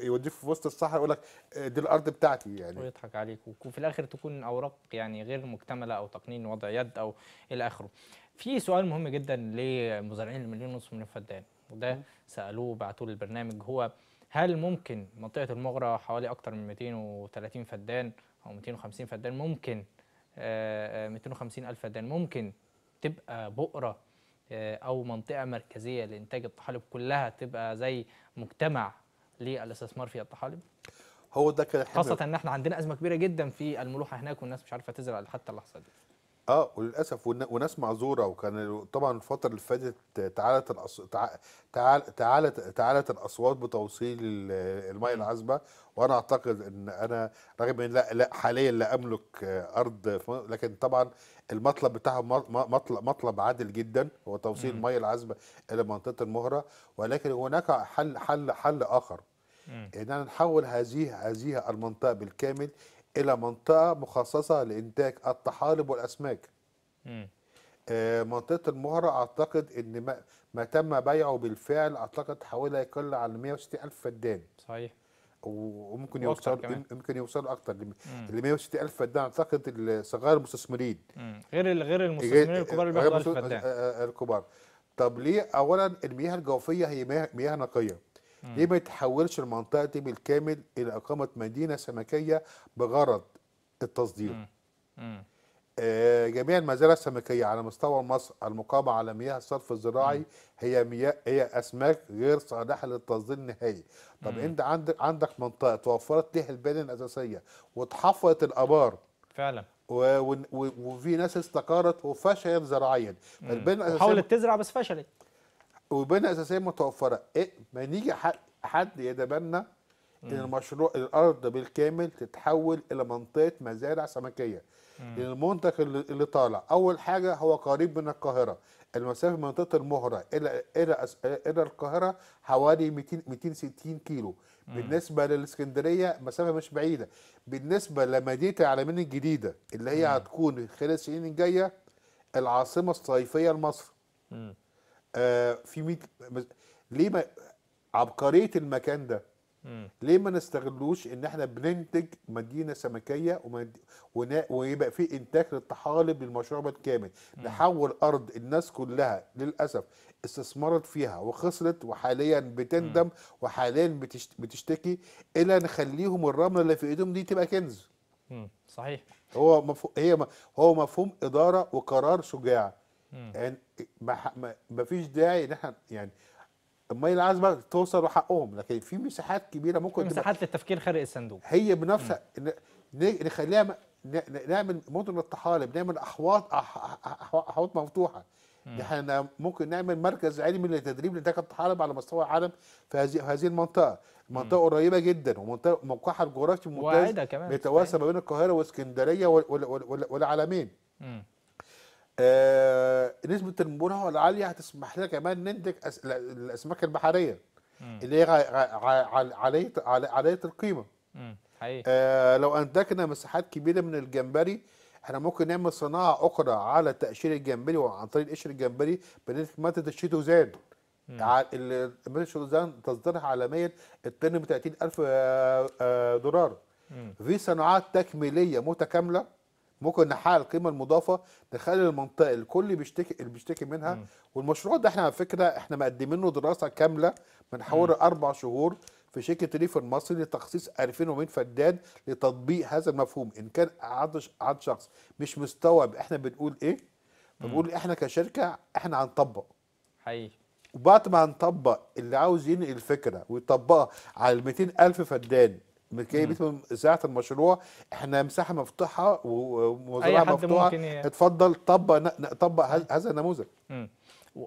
يوديك في وسط الصحراء يقول لك آه، دي الارض بتاعتي يعني ويضحك عليك وفي الاخر تكون اوراق يعني غير مكتمله او تقنين وضع يد او الى اخره. في سؤال مهم جدا لمزارعين المليون ونص من الفدان وده سالوه بعتوه للبرنامج هو هل ممكن منطقه المغرى حوالي اكتر من 230 فدان او 250 فدان ممكن 250 آه، آه، الف فدان ممكن تبقى بؤره آه، او منطقه مركزيه لانتاج الطحالب كلها تبقى زي مجتمع للاستثمار في الطحالب هو ده كان خاصه ان احنا عندنا ازمه كبيره جدا في الملوحه هناك والناس مش عارفه تزرع حتى اللحظه دي اه وللاسف وناس معذوره وكان طبعا الفتره اللي فاتت تعالت الأص... تعال... تعال... تعالت تعالت الاصوات بتوصيل الميه العذبه وانا اعتقد ان انا رغم ان لا, لا حاليا لا املك ارض لكن طبعا المطلب بتاعها مطلب مطلب عادل جدا هو توصيل الميه العذبه الى منطقه المهره ولكن هناك حل حل حل اخر ان نحول هذه هذه المنطقه بالكامل الى منطقه مخصصه لانتاج الطحالب والاسماك م. آه، منطقه المهره اعتقد ان ما, ما تم بيعه بالفعل اعتقد حوالي يقل عن 160 الف فدان صحيح وممكن يوصل ممكن يوصلوا اكتر ل 160 الف فدان اعتقد صغار المستثمرين غير غير المستثمرين آه، الكبار اللي بياخدوا الفدان آه، الكبار طب ليه اولا المياه الجوفيه هي مياه نقيه ليه ما يتحولش المنطقه دي بالكامل الى اقامه مدينه سمكيه بغرض التصدير آه جميع المزارع السمكيه على مستوى مصر المقامه على مياه الصرف الزراعي مم. هي مياه هي اسماك غير صالحه للتصدير النهائي طب مم. انت عندك عندك منطقه توفرت ليها البنيه الاساسيه واتحفظت الابار فعلا وفي ناس استقرت وفشلت زراعيا الاساسيه حاولت تزرع بس فشلت وبنى اساسيه متوفره إيه ما نيجي حد يتبنى ان المشروع الارض بالكامل تتحول الى منطقه مزارع سمكيه المنتج اللي طالع اول حاجه هو قريب من القاهره المسافه من منطقه المهره الى الى الى القاهره حوالي 200 260 كيلو مم. بالنسبه للاسكندريه مسافه مش بعيده بالنسبه لمدينه العالمين الجديده اللي هي مم. هتكون خلال السنين الجايه العاصمه الصيفيه لمصر آه في 100 ليه ما عبقريه المكان ده ليه ما نستغلوش ان احنا بننتج مدينه سمكيه ومد... ونا... ويبقى في انتاج للطحالب للمشروبات كامل نحول ارض الناس كلها للاسف استثمرت فيها وخسرت وحاليا بتندم وحاليا بتشت... بتشتكي الى نخليهم الرمله اللي في ايدهم دي تبقى كنز صحيح هو مفهوم هي م... هو مفهوم اداره وقرار شجاع يعني ما فيش داعي ان احنا يعني الميه العذبه توصل لحقهم لكن في مساحات كبيره ممكن في مساحات للتفكير خارج الصندوق هي بنفسها نخليها نعمل مدن الطحالب نعمل احواض احواض مفتوحه احنا ممكن نعمل مركز علمي لتدريب لانتاج الطحالب على مستوى العالم في هذه هذه المنطقه منطقه قريبه جدا ومنطقه موقعها الجغرافي ممتاز متوازي ما بين القاهره واسكندريه والعالمين آه نسبه الملوحه العاليه هتسمح لنا كمان ننتج أس... الاسماك البحريه مم. اللي هي عاليه عاليه القيمه مم. حقيقي آه لو انتجنا مساحات كبيره من الجمبري احنا ممكن نعمل صناعه اخرى على تأشير الجمبري وعن طريق القشر الجمبري بننتج ماده الشيتوزان ماده الشيتوزان تصدرها عالميا الطن ب 30000 آه، آه، دولار مم. في صناعات تكميليه متكامله ممكن نحقق القيمه المضافه تخلي المنطقه الكل بيشتكي اللي بيشتكي منها مم. والمشروع ده احنا على فكره احنا مقدمين له دراسه كامله من حوالي اربع شهور في شركه ريف المصري لتخصيص 2200 فدان لتطبيق هذا المفهوم ان كان عاد شخص مش مستوعب احنا بنقول ايه بنقول احنا كشركه احنا هنطبق حقيقي وبعد ما هنطبق اللي عاوز ينقل الفكره ويطبقها على ال 200000 فدان جايبتهم اذاعه المشروع احنا مساحه مفتوحه ومزرعه مفتوحه اتفضل طبق طبق هذا النموذج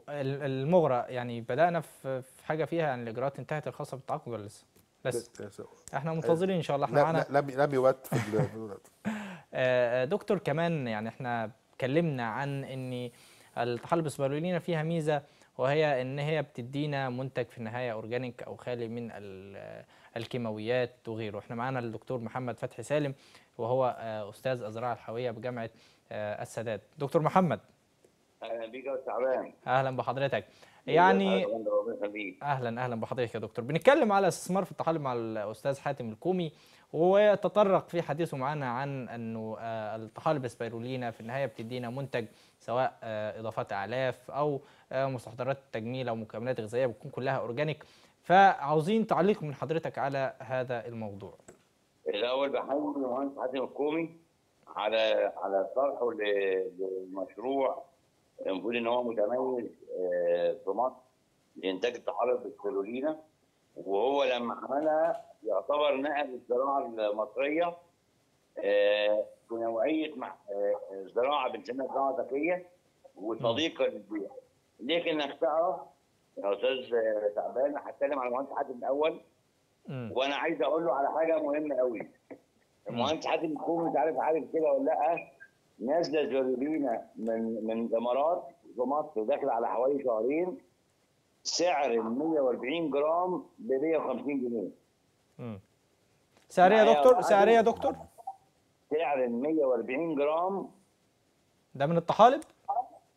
المغرى يعني بدانا في حاجه فيها يعني الاجراءات انتهت الخاصه بالتعاقد ولا لسه؟ بس احنا منتظرين ان شاء الله احنا معانا لم لم يوت دكتور كمان يعني احنا اتكلمنا عن ان التحلب الاسبرولينا فيها ميزه وهي ان هي بتدينا منتج في النهايه اورجانيك او خالي من الكيماويات وغيره احنا معانا الدكتور محمد فتحي سالم وهو آه، استاذ الزراعه الحيويه بجامعه آه، السادات دكتور محمد اهلا بيك يا تعبان اهلا بحضرتك إيه، يعني اهلا اهلا بحضرتك يا دكتور بنتكلم على استثمار في التحالف مع الاستاذ حاتم الكومي وتطرق في حديثه معنا عن انه الطحالب آه، السبيرولينا في النهايه بتدينا منتج سواء اضافات اعلاف او مستحضرات تجميل او مكملات غذائيه بتكون كلها اورجانيك فعاوزين تعليق من حضرتك على هذا الموضوع الاول بحيي المهندس حاتم الكومي على على طرحه لمشروع المفروض ان هو متميز آه، في مصر لانتاج الطحالب بالسيرولينا وهو لما عملها يعتبر نقل الزراعه المصريه في آه، نوعيه آه، زراعه بنسميها زراعه ذكيه وصديقه للبيئه. لكن انك تعرف يا استاذ آه، تعبان هتكلم على مهندس حاتم الاول وانا عايز اقول له على حاجه مهمه قوي المهندس حاتم الكومي مش عارف عارف كده ولا لا نازله جربينا من من الامارات في مصر داخل على حوالي شهرين سعر ال 140 جرام ب 150 جنيه. امم سعر يا دكتور؟ سعر يا دكتور؟ سعر ال 140 جرام ده من الطحالب؟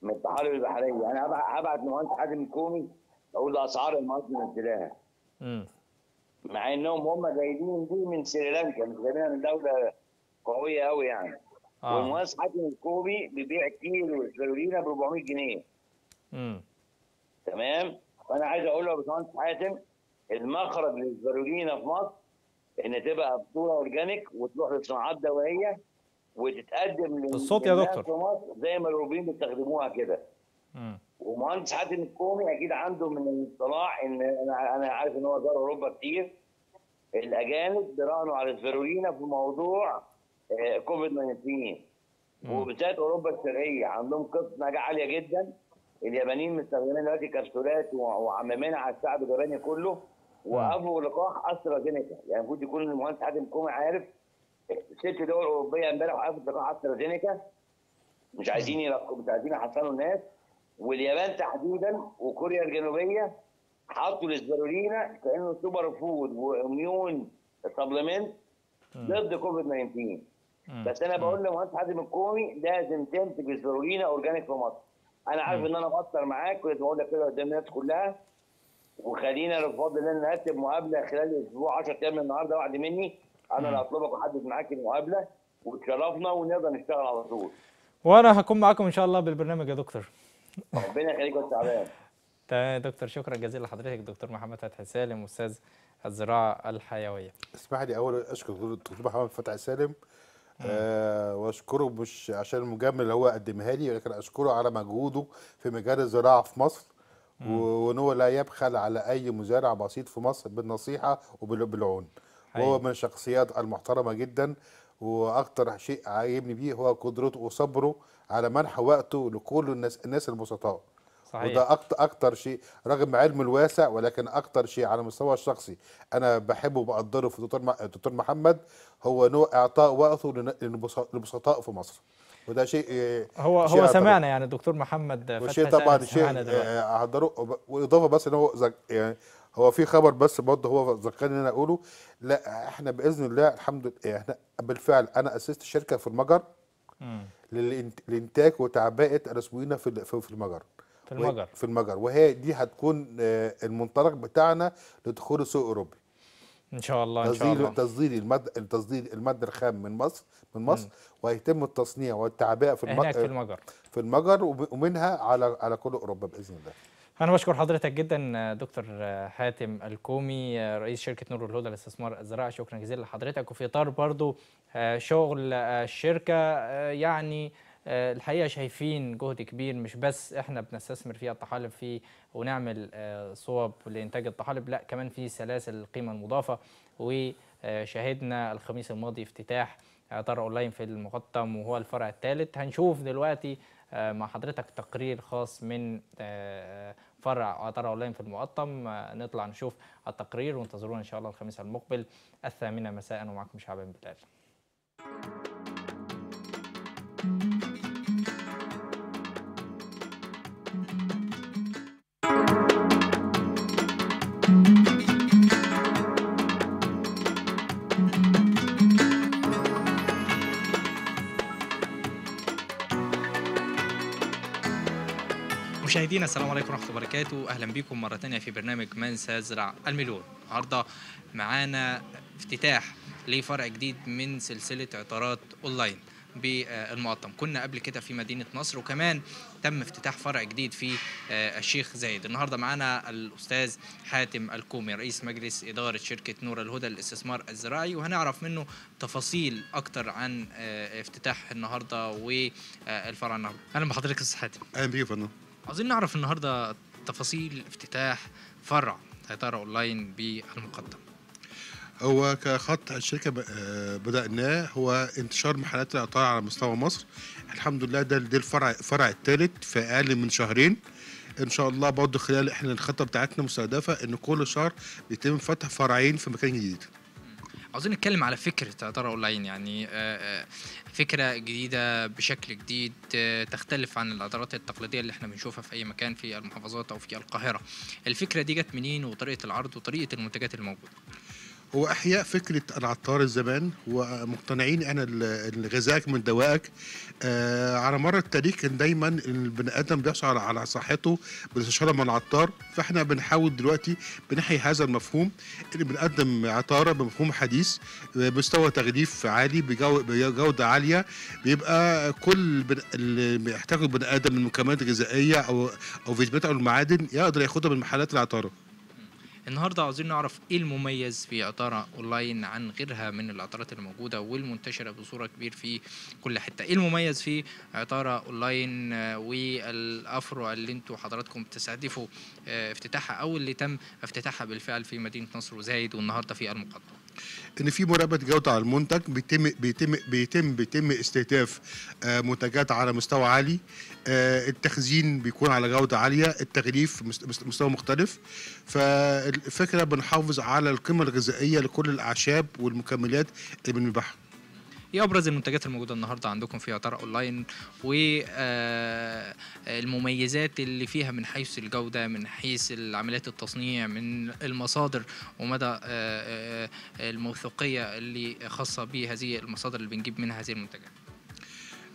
من الطحالب البحريه انا هبعت لمهندس حازم الكومي والاسعار النهارده منزلاها مع انهم هم جايبين دي من سريلانكا مش جايبينها من دوله قويه قوي يعني آه. والمهندس حاتم الكوبي بيبيع كيلو الفلورينا ب 400 جنيه امم تمام فانا عايز اقول له يا باشمهندس حاتم المخرج للفلورينا في مصر ان تبقى بطوله اورجانيك وتروح لصناعات دوائيه وتتقدم للصوت يا دكتور زي ما الاوروبيين بيستخدموها كده امم ومهندس حاتم الكومي اكيد عنده من الاطلاع ان انا انا عارف ان هو زار اوروبا كتير الاجانب بيراهنوا على الفيرولينا في موضوع آه، كوفيد 19 وبالذات اوروبا الشرقيه عندهم قصه نجاح عاليه جدا اليابانيين مستخدمين دلوقتي كبسولات وعممين على الشعب الياباني كله وقفوا لقاح استرا زينيكا يعني المفروض يكون المهندس حاتم كومي عارف ست دول اوروبيه امبارح وقفت لقاح استرا زينيكا مش عايزين يلقوا مش عايزين يحصلوا الناس واليابان تحديدا وكوريا الجنوبيه حطوا الاسبرولينا كانه سوبر فود واميون سبلمنت ضد كوفيد 19 بس انا بقول لمهندس حازم الكومي لازم تنتج الزلولينا اورجانيك في مصر انا عارف ان انا مقصر معاك ولازم بقول لك كده قدام الناس كلها وخلينا فاضل ان نرتب مقابله خلال اسبوع 10 ايام من النهارده وعد مني انا اللي هطلبك واحدد معاك المقابله وتشرفنا ونقدر نشتغل على طول وانا هكون معاكم ان شاء الله بالبرنامج يا دكتور ربنا يخليك وانت تعبان تمام يا دكتور شكرا جزيلا لحضرتك دكتور محمد فتحي سالم استاذ الزراعه الحيويه اسمح لي اول اشكر دكتور محمد فتحي سالم آه واشكره مش عشان المجامله اللي هو قدمها لي ولكن اشكره على مجهوده في مجال الزراعه في مصر وان هو لا يبخل على اي مزارع بسيط في مصر بالنصيحه وبالعون أيوة. وهو من الشخصيات المحترمه جدا واكثر شيء عاجبني بيه هو قدرته وصبره على منح وقته لكل الناس الناس البسطاء صحيح. وده اكتر اكتر شيء رغم علم الواسع ولكن اكتر شيء على المستوى الشخصي انا بحبه وبقدره في دكتور دكتور محمد هو نوع اعطاء وقته للبسطاء في مصر وده شيء آه، هو شيء هو سمعنا يعني الدكتور محمد وشيء طبعا شيء اقدره آه، واضافه بس ان هو يعني هو في خبر بس برضه هو ذكرني ان انا اقوله لا احنا باذن الله الحمد لله احنا بالفعل انا اسست شركه في المجر للانتاج وتعبئه الاسبوعينا في المجر في المجر في المجر وهي دي هتكون آه، المنطلق بتاعنا لدخول السوق الاوروبي ان شاء الله ان شاء الله تصدير المد تصدير الماده الخام من مصر من مصر م. وهيتم التصنيع والتعبئه في المجر في المجر في المجر ومنها على على كل اوروبا باذن الله أنا بشكر حضرتك جدا دكتور حاتم الكومي رئيس شركة نور الهدى للاستثمار الزراعي شكرا جزيلا لحضرتك وفي إطار برضو آه، شغل آه، الشركة آه، يعني الحقيقه شايفين جهد كبير مش بس احنا بنستثمر فيها الطحالب في ونعمل صوب لانتاج الطحالب لا كمان في سلاسل القيمه المضافه وشاهدنا الخميس الماضي افتتاح اطار اونلاين في المقطم وهو الفرع الثالث هنشوف دلوقتي مع حضرتك تقرير خاص من فرع عطارة أونلاين في المقطم نطلع نشوف التقرير وانتظرونا إن شاء الله الخميس المقبل الثامنة مساء ومعكم شعبان بلال مشاهدينا السلام عليكم ورحمه الله وبركاته اهلا بكم مره ثانيه في برنامج من سيزرع المليون النهارده معانا افتتاح لفرع جديد من سلسله عطارات اونلاين بالمقطم كنا قبل كده في مدينه نصر وكمان تم افتتاح فرع جديد في آه، الشيخ زايد النهارده معانا الاستاذ حاتم الكومي رئيس مجلس اداره شركه نور الهدى للاستثمار الزراعي وهنعرف منه تفاصيل اكتر عن آه، افتتاح النهارده والفرع النهارده اهلا بحضرتك استاذ حاتم اهلا بيك يا فندم عاوزين نعرف النهارده تفاصيل افتتاح فرع سيطرة أونلاين بالمقدم هو كخط الشركة آه، بدأناه هو انتشار محلات العطار على مستوى مصر الحمد لله ده ده الفرع الفرع الثالث في أقل من شهرين ان شاء الله برضه خلال احنا الخطه بتاعتنا مستهدفه ان كل شهر بيتم فتح فرعين في مكان جديد عاوزين نتكلم على فكره ترى اونلاين يعني آه، آه، فكره جديده بشكل جديد آه، تختلف عن الإدارات التقليديه اللي احنا بنشوفها في اي مكان في المحافظات او في القاهره الفكره دي جت منين وطريقه العرض وطريقه المنتجات الموجوده هو احياء فكره العطار الزمان ومقتنعين ان غذائك من دوائك آه على مر التاريخ كان دايما البني ادم بيحصل على صحته بالاستشاره من العطار فاحنا بنحاول دلوقتي بنحيي هذا المفهوم اللي بنقدم عطاره بمفهوم حديث آه، بمستوى تغليف عالي بجوده عاليه بيبقى كل بن... اللي بيحتاجه البني ادم من مكملات غذائيه او او فيتامينات او المعادن يقدر ياخدها من محلات العطاره النهارده عاوزين نعرف ايه المميز في عطاره اونلاين عن غيرها من العطارات الموجوده والمنتشره بصوره كبير في كل حته ايه المميز في عطاره اونلاين والافرع اللي انتوا حضراتكم بتستهدفوا آه، افتتاحها او اللي تم افتتاحها بالفعل في مدينه نصر وزايد والنهارده في المقدمه ان في مراقبه جوده على المنتج بيتم بيتم بيتم بيتم استهداف آه، منتجات على مستوى عالي آه، التخزين بيكون على جودة عالية التغليف مستوى مختلف فالفكرة بنحافظ على القيمة الغذائية لكل الأعشاب والمكملات اللي بنبيعها ايه ابرز المنتجات الموجوده النهارده عندكم في عطار اونلاين والمميزات آه، اللي فيها من حيث الجوده من حيث عمليات التصنيع من المصادر ومدى آه، الموثوقيه اللي خاصه بهذه المصادر اللي بنجيب منها هذه المنتجات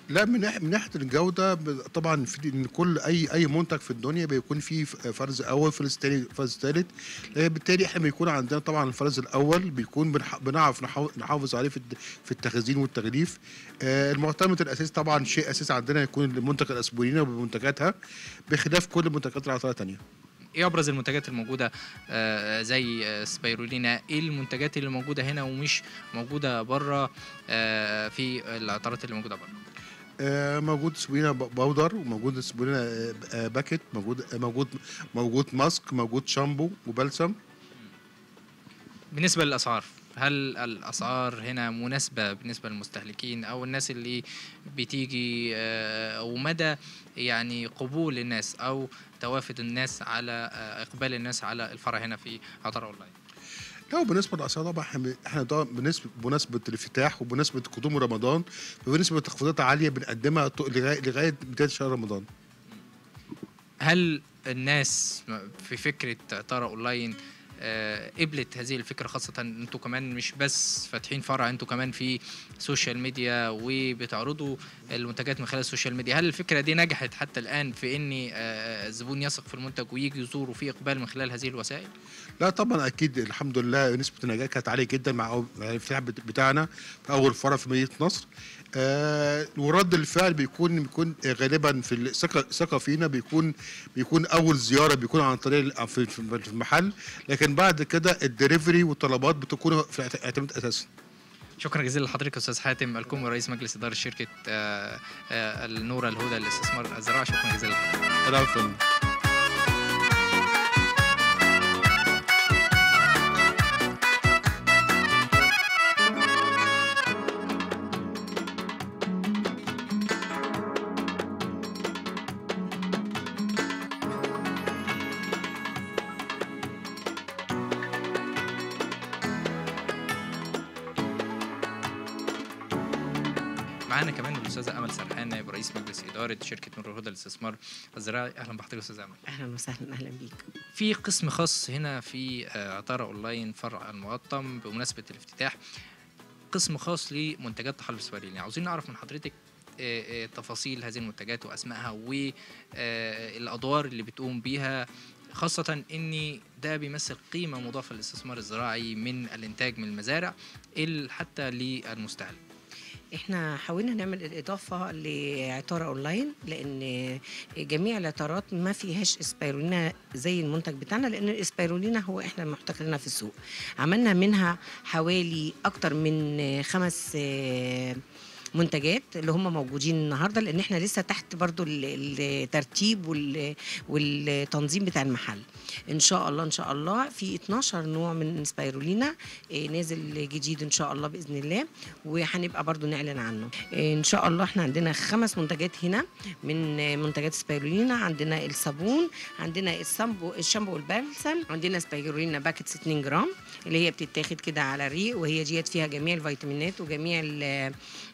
لا من ناحيه الجوده طبعا في كل اي اي منتج في الدنيا بيكون فيه فرز اول فرز ثاني فرز ثالث آه، بالتالي احنا بيكون عندنا طبعا الفرز الاول بيكون بنعرف نحافظ عليه في التخزين والتغليف آه، المعتمد الاساسي طبعا شيء اساسي عندنا يكون المنتج الاسبونينا بمنتجاتها بخلاف كل منتجات العطريه الثانيه ايه ابرز المنتجات الموجوده آه زي آه، سبايرولينا ايه المنتجات اللي موجوده هنا ومش موجوده بره آه في العطارات اللي موجوده بره آه، موجود سبولينا باودر وموجود سبولينا آه، آه، باكت موجود موجود موجود ماسك موجود شامبو وبلسم بالنسبه للاسعار هل الاسعار هنا مناسبه بالنسبه للمستهلكين او الناس اللي بتيجي ومدى يعني قبول الناس او توافد الناس على اقبال الناس على الفرع هنا في عطار اونلاين لو بالنسبه للاسعار طبعا احنا طبعا بمناسبه الافتتاح وبمناسبه قدوم رمضان فبنسبه تخفيضات عاليه بنقدمها لغايه بدايه شهر رمضان هل الناس في فكره طارق اونلاين آه، قبلت هذه الفكره خاصه انتوا كمان مش بس فاتحين فرع انتوا كمان في سوشيال ميديا وبتعرضوا المنتجات من خلال السوشيال ميديا هل الفكره دي نجحت حتى الان في ان الزبون آه، آه، يثق في المنتج ويجي يزوره في اقبال من خلال هذه الوسائل لا طبعا اكيد الحمد لله نسبه النجاح كانت عاليه جدا مع الفتح بتاعنا في اول فرع في مدينه نصر آه ورد الفعل بيكون بيكون غالبا في الثقه فينا بيكون بيكون اول زياره بيكون عن طريق في المحل لكن بعد كده الدليفري والطلبات بتكون في اعتماد اساسي شكرا جزيلا لحضرتك استاذ حاتم الكومي رئيس مجلس اداره شركه آه، آه، النوره الهدى للاستثمار الزراعي شكرا جزيلا لحضرتك إدارة شركة نور الهدى للاستثمار الزراعي أهلا بحضرتك أستاذ أمل أهلا وسهلا أهلا بيك في قسم خاص هنا في آه، عطارة أونلاين فرع المقطم بمناسبة الافتتاح قسم خاص لمنتجات تحالف السواريين يعني عاوزين نعرف من حضرتك آه، آه، تفاصيل هذه المنتجات واسمائها والادوار اللي بتقوم بيها خاصة إن ده بيمثل قيمة مضافة للاستثمار الزراعي من الإنتاج من المزارع حتى للمستهلك. احنا حاولنا نعمل الاضافه لعطاره اونلاين لان جميع العطارات ما فيهاش اسبيرولينا زي المنتج بتاعنا لان الاسبيرولينا هو احنا محتكرينها في السوق عملنا منها حوالي اكتر من خمس آه، منتجات اللي هم موجودين النهارده لان احنا لسه تحت برضو الترتيب والتنظيم بتاع المحل ان شاء الله ان شاء الله في 12 نوع من سبايرولينا آه، نازل جديد ان شاء الله باذن الله وهنبقى برضو نعلن عنه آه، ان شاء الله احنا عندنا خمس منتجات هنا من آه، منتجات سبايرولينا عندنا الصابون عندنا الشامبو الشامبو والبلسم عندنا سبايرولينا باكتس 2 جرام اللي هي بتتاخد كده على الريق وهي ديت فيها جميع الفيتامينات وجميع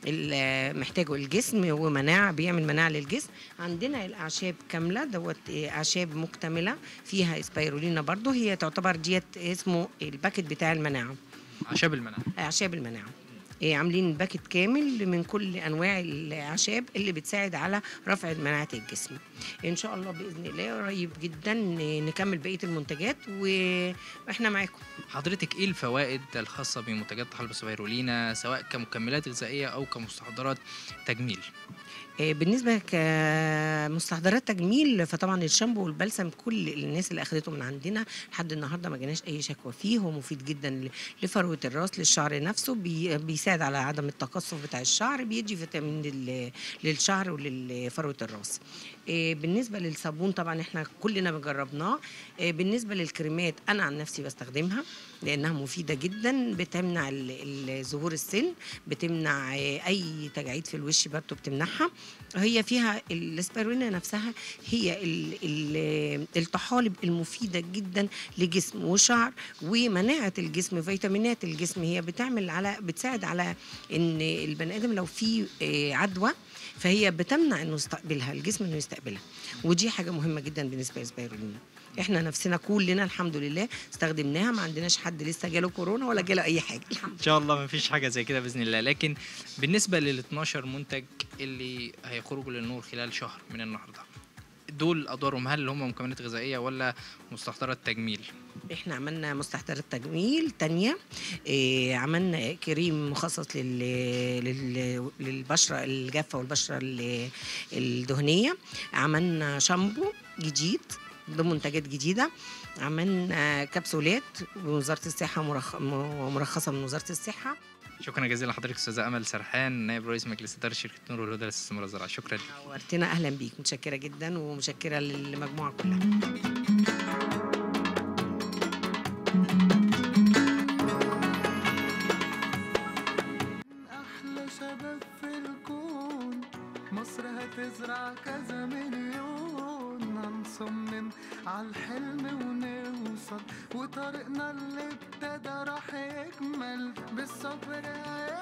اللي محتاجه الجسم ومناعه بيعمل مناعه للجسم عندنا الاعشاب كامله دوت آه، اعشاب مكتمله فيها سبايرولينا برضو هي تعتبر ديت اسمه الباكت بتاع المناعه اعشاب المناعه اعشاب المناعه إيه، عاملين باكت كامل من كل انواع الاعشاب اللي بتساعد على رفع مناعه الجسم ان شاء الله باذن الله قريب جدا نكمل بقيه المنتجات واحنا معاكم حضرتك ايه الفوائد الخاصه بمنتجات حلب سبايرولينا سواء كمكملات غذائيه او كمستحضرات تجميل آه، بالنسبة كمستحضرات تجميل فطبعا الشامبو والبلسم كل الناس اللي أخذته من عندنا لحد النهارده ما جالناش اي شكوى فيه هو مفيد جدا لفروة الراس للشعر نفسه بي بيساعد على عدم التقصف بتاع الشعر بيدي فيتامين للشعر ولفروة الراس آه، بالنسبة للصابون طبعا احنا كلنا جربناه آه، بالنسبة للكريمات انا عن نفسي بستخدمها لانها مفيدة جدا بتمنع ظهور السن بتمنع اي تجاعيد في الوش برضه بتمنعها هي فيها الاسبرينا نفسها هي الطحالب المفيده جدا لجسم وشعر ومناعه الجسم فيتامينات الجسم هي بتعمل على بتساعد على ان البني ادم لو في آه، عدوى فهي بتمنع انه يستقبلها الجسم انه يستقبلها ودي حاجه مهمه جدا بالنسبه للاسبرينا احنا نفسنا كلنا الحمد لله استخدمناها ما عندناش حد لسه جاله كورونا ولا جاله اي حاجه الحمد ان شاء الله ما فيش حاجه زي كده باذن الله لكن بالنسبه لل 12 منتج اللي هيخرجوا للنور خلال شهر من النهارده دول ادوارهم هل هم مكملات غذائيه ولا مستحضرات تجميل احنا عملنا مستحضرات تجميل تانية إيه عملنا كريم مخصص لل... لل... للبشره الجافه والبشره الدهنيه عملنا شامبو جديد ضمن منتجات جديده عملنا آه، كبسولات بوزاره الصحه مرخصه من وزاره الصحه شكرا جزيلا لحضرتك استاذه امل سرحان نائب رئيس مجلس اداره شركه نور والهدى للاستثمار الزراعي شكرا نورتنا اهلا بيك متشكره جدا ومتشكره للمجموعه كلها أحلى شباب في الكون مصر هتزرع كذا من نصمم عالحلم ونوصل وطريقنا اللي ابتدى راح يكمل بالصبر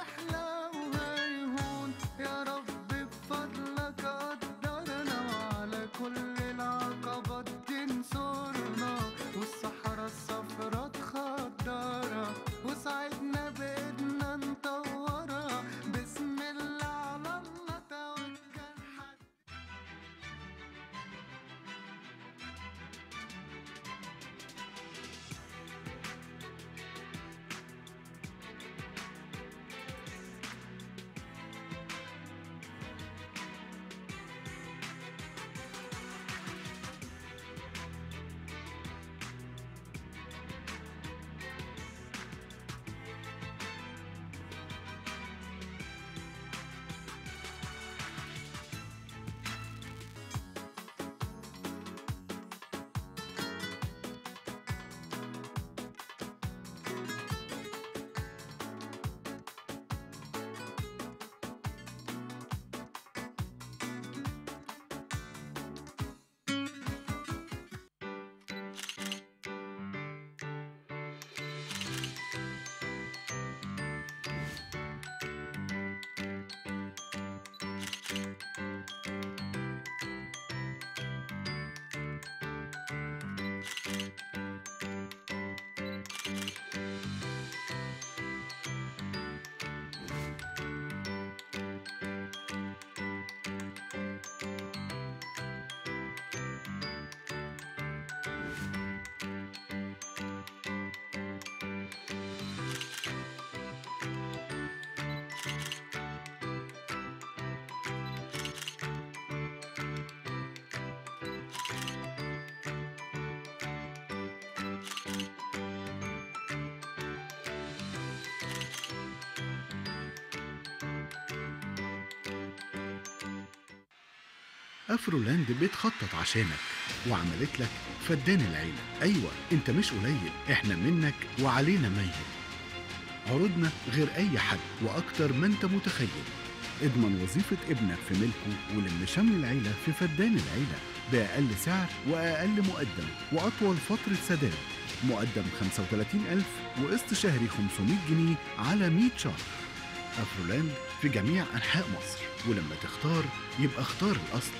افرولاند بتخطط عشانك وعملت لك فدان العيلة أيوة أنت مش قليل إحنا منك وعلينا ميت عروضنا غير أي حد وأكتر ما أنت متخيل اضمن وظيفة ابنك في ملكه ولم شمل العيلة في فدان العيلة بأقل سعر وأقل مقدم وأطول فترة سداد مقدم 35000 وقسط شهري 500 جنيه على 100 شهر أفرولاند في جميع أنحاء مصر ولما تختار يبقى اختار الأصل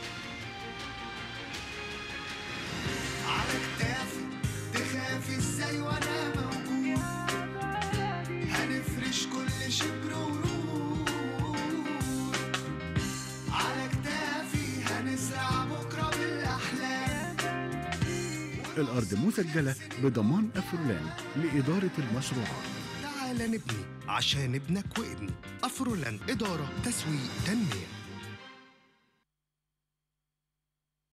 مسجلة بضمان أفرولان لإدارة المشروعات تعال نبني عشان ابنك وابني أفرولان إدارة تسويق تنمية